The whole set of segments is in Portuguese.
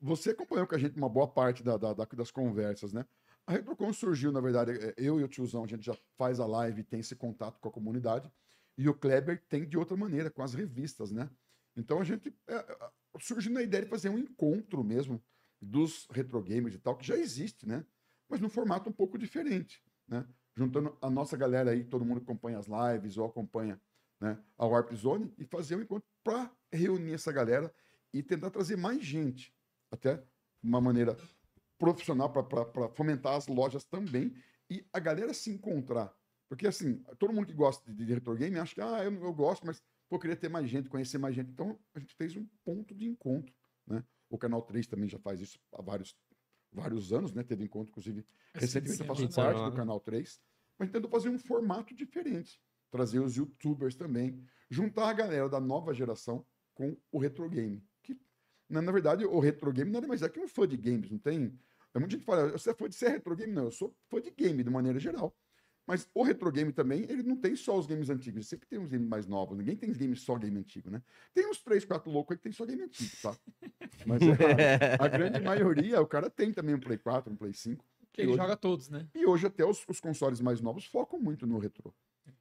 você acompanhou com a gente uma boa parte da, da, da, das conversas, né? A Retrocon surgiu, na verdade, é, eu e o tiozão, a gente já faz a live, tem esse contato com a comunidade, e o Kleber tem de outra maneira, com as revistas, né? Então a gente é, é surgiu na ideia de fazer um encontro mesmo dos retrogamers e tal, que já existe, né? Mas num formato um pouco diferente, né? Juntando a nossa galera aí, todo mundo acompanha as lives ou acompanha né, a Warp Zone, e fazer um encontro para reunir essa galera e tentar trazer mais gente até uma maneira profissional para fomentar as lojas também e a galera se encontrar. Porque, assim, todo mundo que gosta de, de retro game acha que, ah, eu, eu gosto, mas pô, eu queria ter mais gente, conhecer mais gente. Então, a gente fez um ponto de encontro, né? O Canal 3 também já faz isso há vários, vários anos, né? Teve encontro, inclusive, recentemente sim, sim, eu faço parte do Canal 3. Mas tentou fazer um formato diferente, trazer os youtubers também, juntar a galera da nova geração com o retro game. Na, na verdade, o retro game nada mais é que um fã de games, não tem. É muita gente que fala, você é fã de ser é retro game? Não, eu sou fã de game, de maneira geral. Mas o retro game também, ele não tem só os games antigos, sempre tem uns games mais novos. Ninguém tem games só game antigo, né? Tem uns 3, 4 loucos aí que tem só game antigo, tá? Mas é A grande maioria, o cara tem também um Play 4, um Play 5. Que ele hoje... joga todos, né? E hoje até os, os, consoles mais novos focam muito no retro.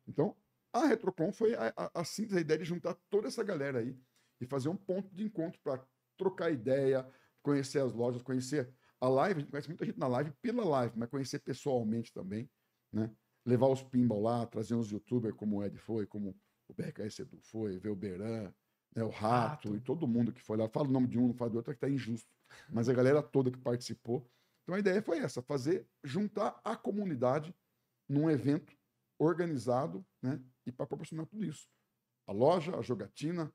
Então, a Retrocon foi a, a, a simples a ideia de juntar toda essa galera aí e fazer um ponto de encontro para trocar ideia, conhecer as lojas, conhecer a live. A gente conhece muita gente na live pela live, mas conhecer pessoalmente também, né? Levar os pinball lá, trazer uns youtubers como o Ed foi, como o BRKS Edu foi, ver o Beran, né, o Rato, Rato, e todo mundo que foi lá. Fala o nome de um, não fala do outro, é que tá injusto. Mas a galera toda que participou. Então a ideia foi essa, fazer, juntar a comunidade num evento organizado, né? E para proporcionar tudo isso. A loja, a jogatina,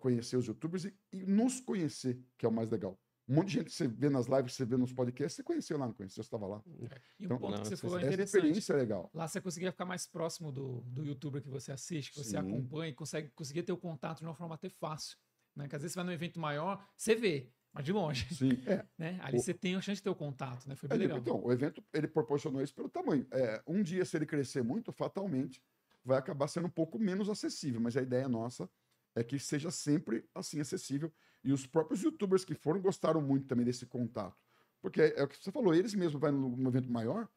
conhecer os youtubers e, e, nos conhecer, que é o mais legal. Um monte de gente que você vê nas lives, você vê nos podcasts, você conheceu lá, não conheceu, você estava lá. É. E então, ponto não, que você falou é interessante. experiência é legal. Lá você conseguia ficar mais próximo do, do youtuber que você assiste, que Sim. você acompanha, e consegue, conseguia ter o contato de uma forma até fácil. Né? Porque às vezes você vai num evento maior, você vê, mas de longe. Sim, é. né? Ali o... você tem a chance de ter o contato, né? Foi bem é, legal. Então, o evento, ele proporcionou isso pelo tamanho. É, um dia, se ele crescer muito, fatalmente, vai acabar sendo um pouco menos acessível, mas a ideia é nossa é que seja sempre assim acessível. E os próprios youtubers que foram gostaram muito também desse contato. Porque é, é o que você falou, eles mesmos vão num evento maior,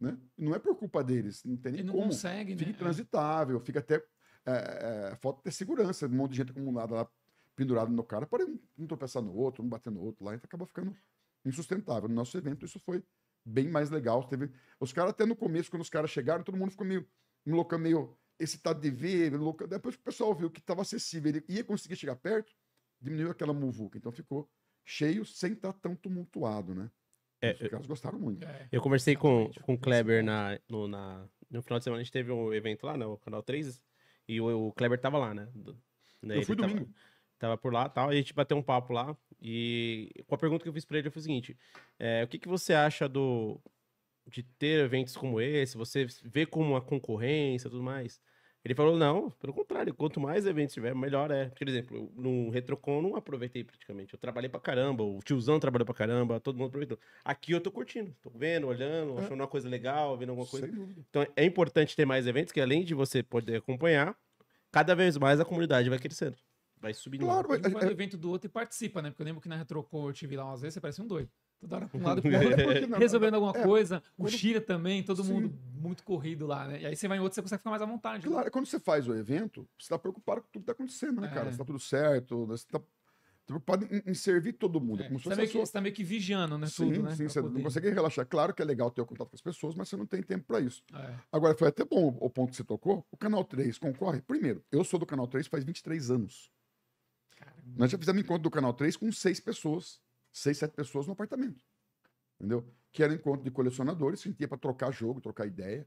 né? não é por culpa deles, não tem nem e não como. Consegue, fica né? É. transitável, fica até. É, é, falta ter segurança, um monte de gente acumulada lá, pendurado no cara, para não tropeçar no outro, não bater no outro lá, e então acaba ficando insustentável. No nosso evento, isso foi bem mais legal. Teve... Os caras, até no começo, quando os caras chegaram, todo mundo ficou meio. Me meio esse tá de ver, louca Depois o pessoal viu que estava acessível, ele ia conseguir chegar perto, diminuiu aquela muvuca. Então ficou cheio sem estar tá tão tumultuado, né? É, Os caras gostaram muito. É, eu conversei com, com o Kleber na, no, na, no final de semana, a gente teve um evento lá no né, Canal 3 e o, o Kleber tava lá, né? Do, né? Eu fui domingo. Tava, tava por lá tal, e a gente bateu um papo lá. E com a pergunta que eu fiz pra ele foi o seguinte: é, o que, que você acha do de ter eventos como esse? Você vê como a concorrência e tudo mais? Ele falou, não, pelo contrário, quanto mais eventos tiver, melhor é. Por exemplo, no Retrocon não aproveitei praticamente. Eu trabalhei pra caramba, o tiozão trabalhou pra caramba, todo mundo aproveitou. Aqui eu tô curtindo, tô vendo, olhando, é. achando é. uma coisa legal, vendo alguma coisa. Então é importante ter mais eventos, que além de você poder acompanhar, cada vez mais a comunidade vai crescendo. Vai subindo. Claro, um vai é, é evento do outro e participa, né? Porque eu lembro que na Retrocon eu tive lá umas vezes, você parece um doido toda hora para um lado pro outro, não, resolvendo alguma é, coisa. Quando... O Chira também, todo Sim. mundo muito corrido lá, né? E aí você vai em outro, você consegue ficar mais à vontade. Né? Claro, né? quando você faz o evento, você está preocupado com tudo que está acontecendo, né, é. cara? Se tá tudo certo, você tá, tá preocupado em, em, servir todo mundo. É. Como você, tá meio que, sua... você tá meio que vigiando, né? Sim, tudo, né, sim, você poder. não consegue relaxar. Claro que é legal ter o contato com as pessoas, mas você não tem tempo para isso. É. Agora, foi até bom o ponto que você tocou. O Canal 3 concorre. Primeiro, eu sou do Canal 3 faz 23 anos. Caramba. Nós já fizemos encontro do Canal 3 com seis pessoas seis, sete pessoas no apartamento. Entendeu? Que era um encontro de colecionadores, sentia para trocar jogo, trocar ideia,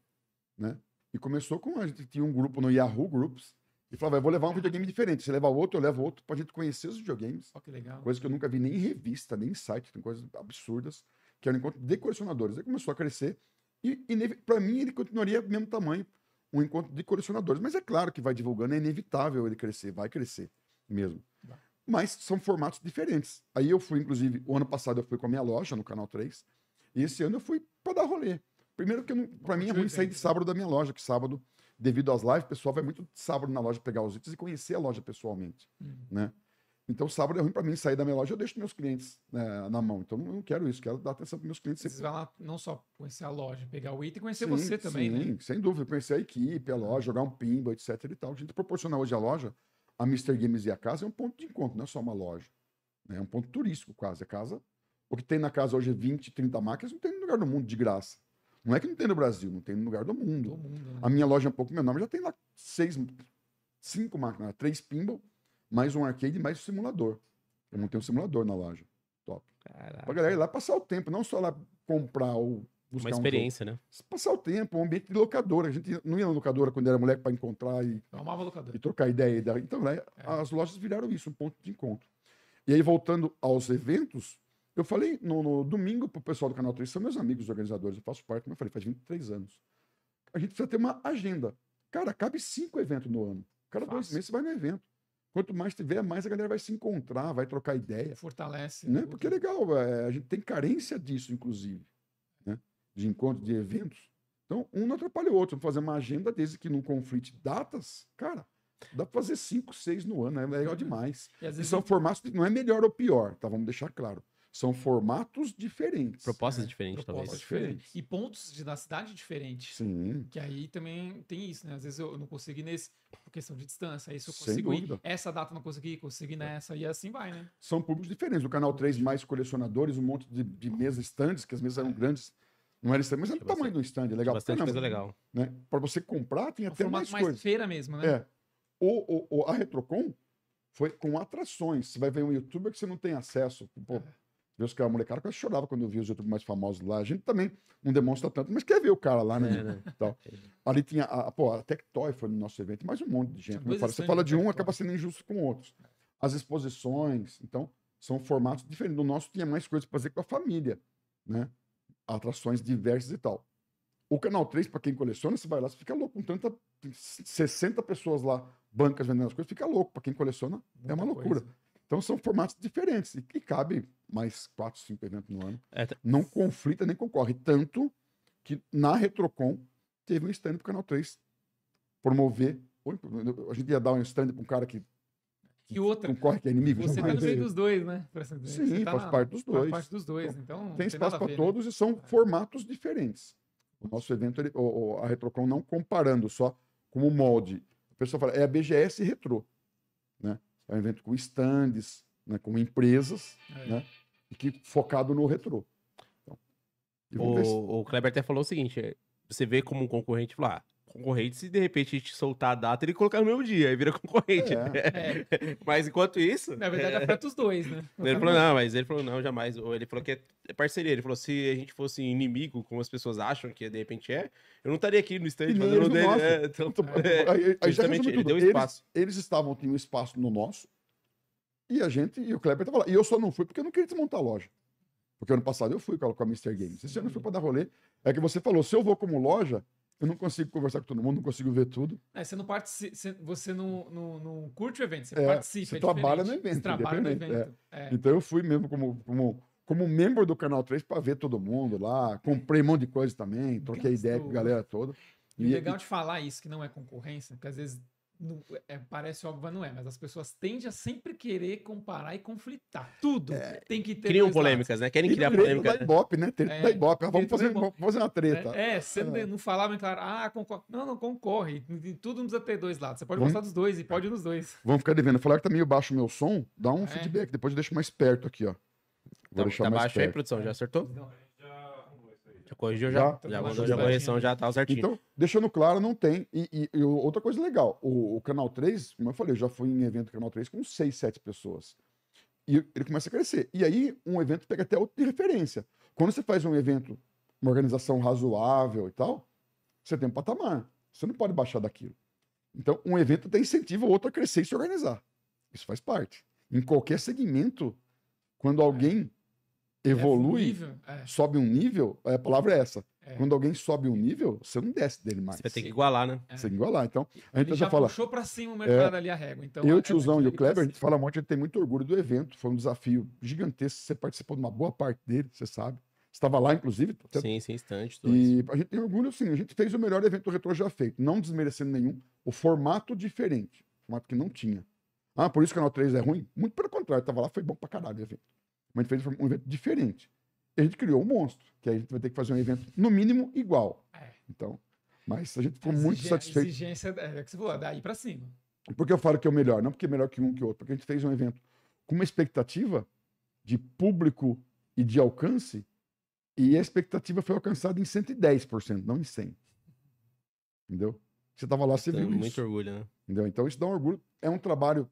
né? E começou com a gente tinha um grupo no Yahoo Groups e falava, vou levar um videogame diferente, você leva outro, eu levo outro, pra gente conhecer os videogames. Oh, que legal. Coisa que eu nunca vi nem em revista, nem em site, tem coisas absurdas, que era um encontro de colecionadores. Aí começou a crescer e, e para mim ele continuaria do mesmo tamanho, um encontro de colecionadores. Mas é claro que vai divulgando, é inevitável ele crescer, vai crescer mesmo. Vai mas são formatos diferentes. Aí eu fui, inclusive, o ano passado eu fui com a minha loja no Canal 3, e esse ano eu fui para dar rolê. Primeiro que para mim é ruim sair de sábado da minha loja, que sábado, devido às lives, o pessoal vai muito sábado na loja pegar os itens e conhecer a loja pessoalmente, uhum. né? Então, sábado é ruim para mim sair da minha loja, eu deixo meus clientes né, na mão. Então, eu não quero isso, quero dar atenção para meus clientes. Você vão lá não só conhecer a loja, pegar o item e conhecer sim, você também, sim, né? Sim, sem dúvida, conhecer a equipe, a loja, jogar um pimba, etc e tal. A gente proporciona hoje a loja a Mr. Games e a casa é um ponto de encontro, não é só uma loja. Né? É um ponto turístico quase. A casa, o que tem na casa hoje é 20, 30 máquinas, não tem no lugar do mundo de graça. Não é que não tem no Brasil, não tem no lugar do mundo. Do mundo né? A minha loja é um pouco menor, mas já tem lá seis, cinco máquinas, três pinball, mais um arcade, mais um simulador. Eu não um simulador na loja. Top. Caraca. Pra galera ir lá passar o tempo, não só lá comprar ou uma experiência, um né? Passar o tempo, um ambiente de locadora. A gente não ia na locadora quando era moleque para encontrar e, e, trocar ideia. Então, né, é. as lojas viraram isso, um ponto de encontro. E aí, voltando aos eventos, eu falei no, no domingo para o pessoal do Canal 3, são meus amigos organizadores, eu faço parte, como eu falei, faz 23 anos. A gente precisa ter uma agenda. Cara, cabe cinco eventos no ano. Cada Fácil. dois meses vai no evento. Quanto mais tiver, mais a galera vai se encontrar, vai trocar ideia. Fortalece. Né? Porque é legal, é, a gente tem carência disso, inclusive de encontro de eventos. Então, um não atrapalha o outro. Fazer uma agenda desde que não conflite datas, cara, dá para fazer cinco, seis no ano, é legal demais. E, e são formatos formatos, não é melhor ou pior, tá? Vamos deixar claro. São formatos diferentes. Propostas né? diferentes, Propostas talvez. Diferentes. E pontos de, da cidade diferentes. Sim. Que aí também tem isso, né? Às vezes eu não consegui nesse, por questão de distância. Aí se eu consigo ir, essa data não consegui, consegui é. nessa, e assim vai, né? São públicos diferentes. O Canal 3 mais colecionadores, um monte de, de mesas estantes, que as mesas eram é. grandes não era stand, mas olha o tamanho do stand, é legal. Bastante coisa legal. Né? Para você comprar, tem é até mais, mais feira mesmo, né? É. O, o, o, a Retrocon foi com atrações. Você vai ver um youtuber que você não tem acesso. Pô, é. Deus que era é molecada, eu chorava quando eu via os youtubers mais famosos lá. A gente também não demonstra tanto, mas quer ver o cara lá, né? É, né? Tal. É. Ali tinha a, pô, a Tectoy foi no nosso evento, mais um monte de gente. Fala. Você fala de, um, acaba sendo injusto com outros. As exposições, então, são formatos diferentes. No nosso tinha mais coisas para fazer com a família, né? atrações diversas e tal. O Canal 3, para quem coleciona, você vai lá, você fica louco com tanta. 60 pessoas lá, bancas vendendo as coisas, fica louco. Para quem coleciona, é Muita é uma loucura. Coisa. Então são formatos diferentes e, e cabe mais 4, 5 eventos no ano. É, tá... Não conflita nem concorre. Tanto que na Retrocon teve um stand pro Canal 3 promover. A gente ia dar um stand para um cara que que outra. concorre que é inimigo. Você está no meio dos dois, né? Assim Sim, tá faz na, parte dos dois. Faz parte dos dois. Então, tem, tem espaço para né? todos né? e são é. formatos diferentes. O nosso evento, ele, o, a Retrocon, não comparando só como molde. A pessoa fala, é a BGS Retro. Né? É um evento com stands, né? com empresas, é. né? e que, focado no retro. Então, o, o Kleber até falou o seguinte: é, você vê como um concorrente lá, concorrente se de repente te soltar a data, ele colocar no mesmo dia, aí vira concorrente. É. É. Mas enquanto isso. Na verdade, afeta os dois, né? Ele falou, não, mas ele falou, não, jamais. Ou ele falou que é, é parceria. Ele falou, se a gente fosse inimigo, como as pessoas acham que de repente é, eu não estaria aqui no stand fazendo dele. É, então, então é, aí, aí justamente, ele tudo. deu espaço. Eles, eles estavam, tinham espaço no nosso, e a gente, e o Kleber estava lá. E eu só não fui porque eu não queria desmontar a loja. Porque ano passado eu fui com a, Mr. Games. Esse ano eu fui uhum. para dar rolê. É que você falou, se eu vou como loja, eu não consigo conversar com todo mundo, não consigo ver tudo. É, você não participa, você não, não, não curte o evento, você é, participa. Você é trabalha no evento. Você trabalha no evento. É. É. Então eu fui mesmo como, como, como membro do Canal 3 para ver todo mundo lá. Comprei um monte de coisa também, troquei Gastou. ideia com a galera toda. E, e legal de falar isso, que não é concorrência, porque às vezes é, é, parece óbvio, mas não é, mas as pessoas tendem a sempre querer comparar e conflitar. Tudo é, tem que ter. Criam polêmicas, lados. né? Querem criar polêmicas. Né? Ibope, né? Tem é, da Ibope. Vamos fazer, vamos fazer uma treta. É, é você é. não falava em claro, ah, concorre. Não, não, concorre. Tudo precisa ter dois lados. Você pode gostar dos dois e é. pode ir nos dois. Vamos ficar devendo. Falar que tá meio baixo o meu som, dá um é. feedback. Depois eu deixo mais perto aqui, ó. Vou então, deixar tá mais baixo perto. aí, produção, já acertou? Não corrigiu já? Já, já mandou a correção, já tá certinho. Então, deixando claro, não tem. E, e, e outra coisa legal, o, o, Canal 3, como eu falei, eu já fui em evento Canal 3 com 6, 7 pessoas. E ele começa a crescer. E aí, um evento pega até outro de referência. Quando você faz um evento, uma organização razoável e tal, você tem um patamar. Você não pode baixar daquilo. Então, um evento até incentiva o outro a crescer e se organizar. Isso faz parte. Em qualquer segmento, quando alguém é evolui, é. sobe um nível, é, a palavra é essa. É. Quando alguém sobe um nível, você não desce dele mais. Você tem que igualar, né? É. Você tem que igualar. Então, a gente já fala, puxou para cima o mercado é, ali a régua. Então, eu, é o Tiozão e o Kleber, a tá gente fala um monte, a gente tem muito orgulho do evento. Foi um desafio gigantesco. Você participou de uma boa parte dele, você sabe. Estava lá, inclusive. Até... Sim, sim, instante. E a gente tem orgulho, sim. A gente fez o melhor evento retrô já feito. Não desmerecendo nenhum. O formato diferente. Formato que não tinha. Ah, por isso que o Canal 3 é ruim? Muito pelo contrário. Estava lá, foi bom pra caralho o evento. Mas a gente fez um evento diferente. E a gente criou um monstro, que a gente vai ter que fazer um evento, no mínimo, igual. É. Então, mas a gente ficou muito satisfeito. A exigência é que você falou, daí para cima. Porque eu falo que é o melhor, não porque é melhor que um que o outro, porque a gente fez um evento com uma expectativa de público e de alcance, e a expectativa foi alcançada em 110%, não em 100%. Entendeu? Você estava lá, você então, viu muito isso. muito orgulho, né? Entendeu? Então isso dá um orgulho. É um trabalho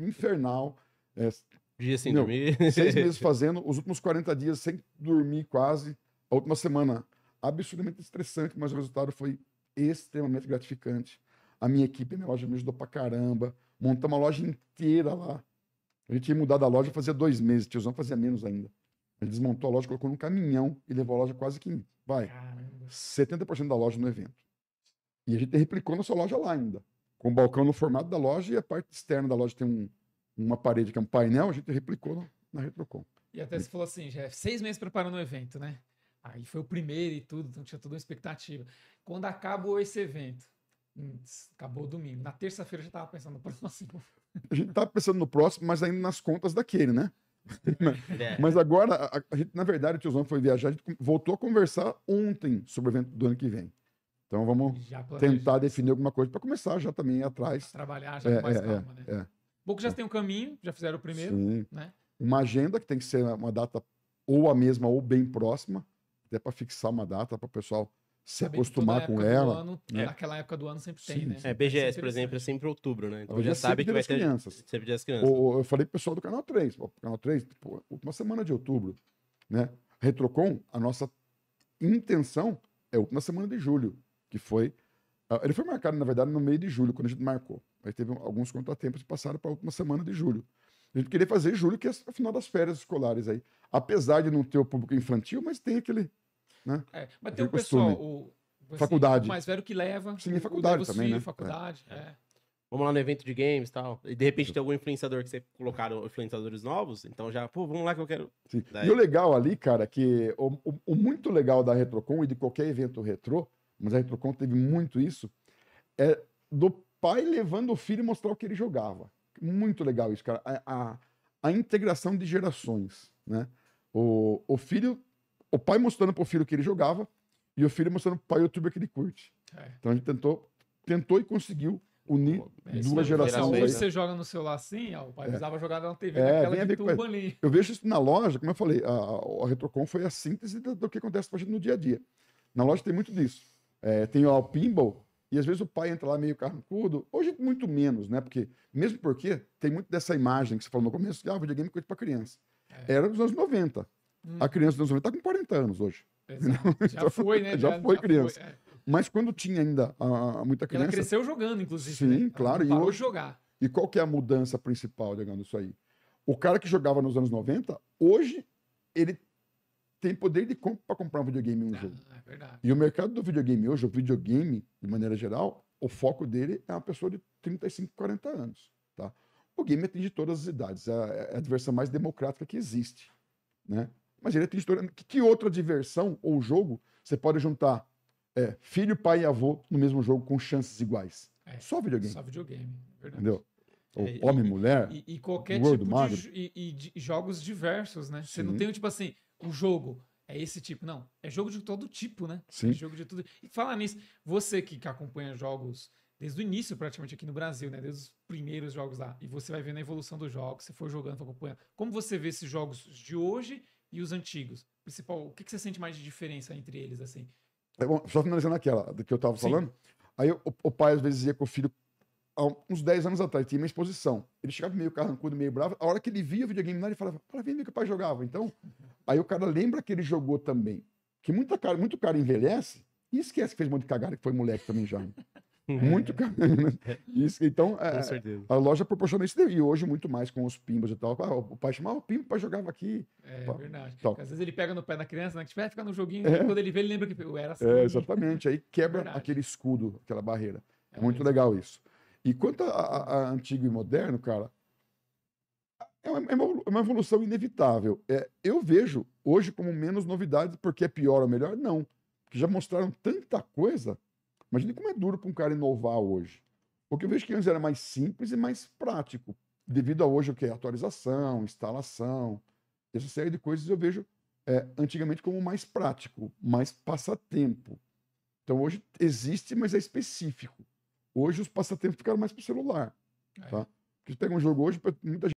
infernal. É, Dias sem dormir. Seis meses fazendo, os últimos 40 dias sem dormir quase, a última semana absurdamente estressante, mas o resultado foi extremamente gratificante. A minha equipe, a minha loja me ajudou pra caramba. Montamos uma loja inteira lá. A gente tinha mudado a loja fazia dois meses, tiozão fazia menos ainda. Ele desmontou a loja, colocou num caminhão e levou a loja quase que, vai, Caramba. 70% da loja no evento. E a gente replicou nossa loja lá ainda, com o balcão no formato da loja e a parte externa da loja tem um, uma parede que é um painel, a gente replicou na Retrocom. E até você falou assim, Jeff, é seis meses preparando o evento, né? Aí foi o primeiro e tudo, então tinha toda uma expectativa. Quando acabou esse evento, hum, acabou acabou domingo. Na terça-feira já estava pensando no próximo. A gente estava pensando no próximo, mas ainda nas contas daquele, né? É. mas agora, a, a, gente, na verdade, o tiozão foi viajar, a gente voltou a conversar ontem sobre o evento do ano que vem. Então vamos tentar definir alguma coisa para começar já também atrás. Trabalhar já é, com mais é, calma, é, né? Bom que já tem um caminho, já fizeram o primeiro. Sim. Né? Uma agenda que tem que ser uma data ou a mesma ou bem próxima, até para fixar uma data para o pessoal se acostumar com ela. Ano, né? Naquela época do ano sempre Sim. tem, né? É, BGS, é por exemplo, é sempre outubro, né? Então já sabe que vai ter. Crianças. Sempre dia das crianças. eu falei pro pessoal do Canal 3, o Canal 3, tipo, última semana de outubro, né? Retrocon, a nossa intenção é a última semana de julho, que foi ah, ele foi marcado, na verdade, no meio de julho, quando a gente marcou. Aí teve alguns contratempos que passaram para a última semana de julho. A gente queria fazer julho, que é o final das férias escolares aí. Apesar de não ter o público infantil, mas tem aquele. Né? É, mas aquele tem o costume. pessoal, o, assim, faculdade. mais velho que leva. Sim, faculdade o também, né? faculdade. É. É. Vamos lá no evento de games e tal. E de repente tem algum influenciador que você colocaram influenciadores novos, então já, pô, vamos lá que eu quero. Sim. E o legal ali, cara, que o, o, o muito legal da Retrocon e de qualquer evento retrô mas a Retrocon teve muito isso, é do pai levando o filho mostrar o que ele jogava. Muito legal isso, cara. A, a, a integração de gerações, né? O, o filho, o pai mostrando pro filho o que ele jogava e o filho mostrando pro pai o youtuber que ele curte. É. Então a gente tentou, tentou e conseguiu unir é, duas né? gerações. Hoje você joga no celular assim, ó, o pai é. jogar na TV, é, naquela de tubo ali. Eu vejo isso na loja, como eu falei, a, a Retrocon foi a síntese do, do que acontece com a gente no dia a dia. Na loja tem muito disso. É, tem o pinball, e às vezes o pai entra lá meio carrancudo. Hoje, muito menos, né? Porque, mesmo porque tem muito dessa imagem que você falou no começo, que ah, videogame é coisa para criança. É. Era dos anos 90. Hum. A criança dos anos 90 tá com 40 anos hoje. Então, já foi, né? Já, já foi já criança. Foi, é. Mas quando tinha ainda a, ah, a ah, ah, muita criança. Ela cresceu jogando, inclusive. Sim, né? claro. E hoje jogar. E qual que é a mudança principal, digamos, isso aí? O cara que jogava nos anos 90, hoje ele tem poder de compra para comprar um videogame e um jogo. Ah, é verdade. E o mercado do videogame hoje, o videogame, de maneira geral, o foco dele é uma pessoa de 35, 40 anos. Tá? O game atinge todas as idades, é, é, é a diversão mais democrática que existe. Né? Mas ele atinge todas. Que outra diversão ou jogo você pode juntar é, filho, pai e avô no mesmo jogo com chances iguais? É, só videogame. Só videogame, é verdade. Entendeu? Ou é, homem, e, mulher. E, e qualquer tipo de, e, e de jogos diversos, né? Você Sim. não tem, tipo assim, o jogo é esse tipo. Não, é jogo de todo tipo, né? Sim. É jogo de tudo. E falar nisso, você que, acompanha jogos desde o início, praticamente aqui no Brasil, né? Desde os primeiros jogos lá. E você vai vendo a evolução dos jogos, você for jogando, for acompanhando. Como você vê esses jogos de hoje e os antigos? Principal, o que, que você sente mais de diferença entre eles, assim? É bom, só finalizando aquela do que eu tava Sim. falando. Aí o, o, pai às vezes ia com o filho há uns 10 anos atrás, tinha uma exposição. Ele chegava meio carrancudo, meio bravo. A hora que ele via o videogame lá, ele falava: Para ver que o pai jogava. Então, Aí o cara lembra que ele jogou também. Que muita cara, muito cara envelhece e esquece que fez um monte de cagada, que foi moleque também já. Né? muito é. Isso, então, é, a loja proporciona isso. E hoje, muito mais com os pimbos e tal. Ah, o pai chamava ah, o pimbo, o pai jogava aqui. É verdade. Tal. Às vezes ele pega no pé da criança, né? Que tiver ficando no joguinho, é. quando ele vê, ele lembra que era assim. É, né? exatamente. Aí quebra aquele escudo, aquela barreira. É muito legal isso. E quanto a, a, a antigo e moderno, cara, é, é, é uma, evolução inevitável. É, eu vejo hoje como menos novidades porque é pior ou melhor, não. Porque já mostraram tanta coisa. Imagine como é duro para um cara inovar hoje. Porque eu vejo que antes era mais simples e mais prático, devido a hoje o que é atualização, instalação, essa série de coisas eu vejo é, antigamente como mais prático, mais passatempo. Então hoje existe, mas é específico. Hoje os passatempos ficaram mais para o celular. É. Tá? Porque você pega um jogo hoje, muita gente.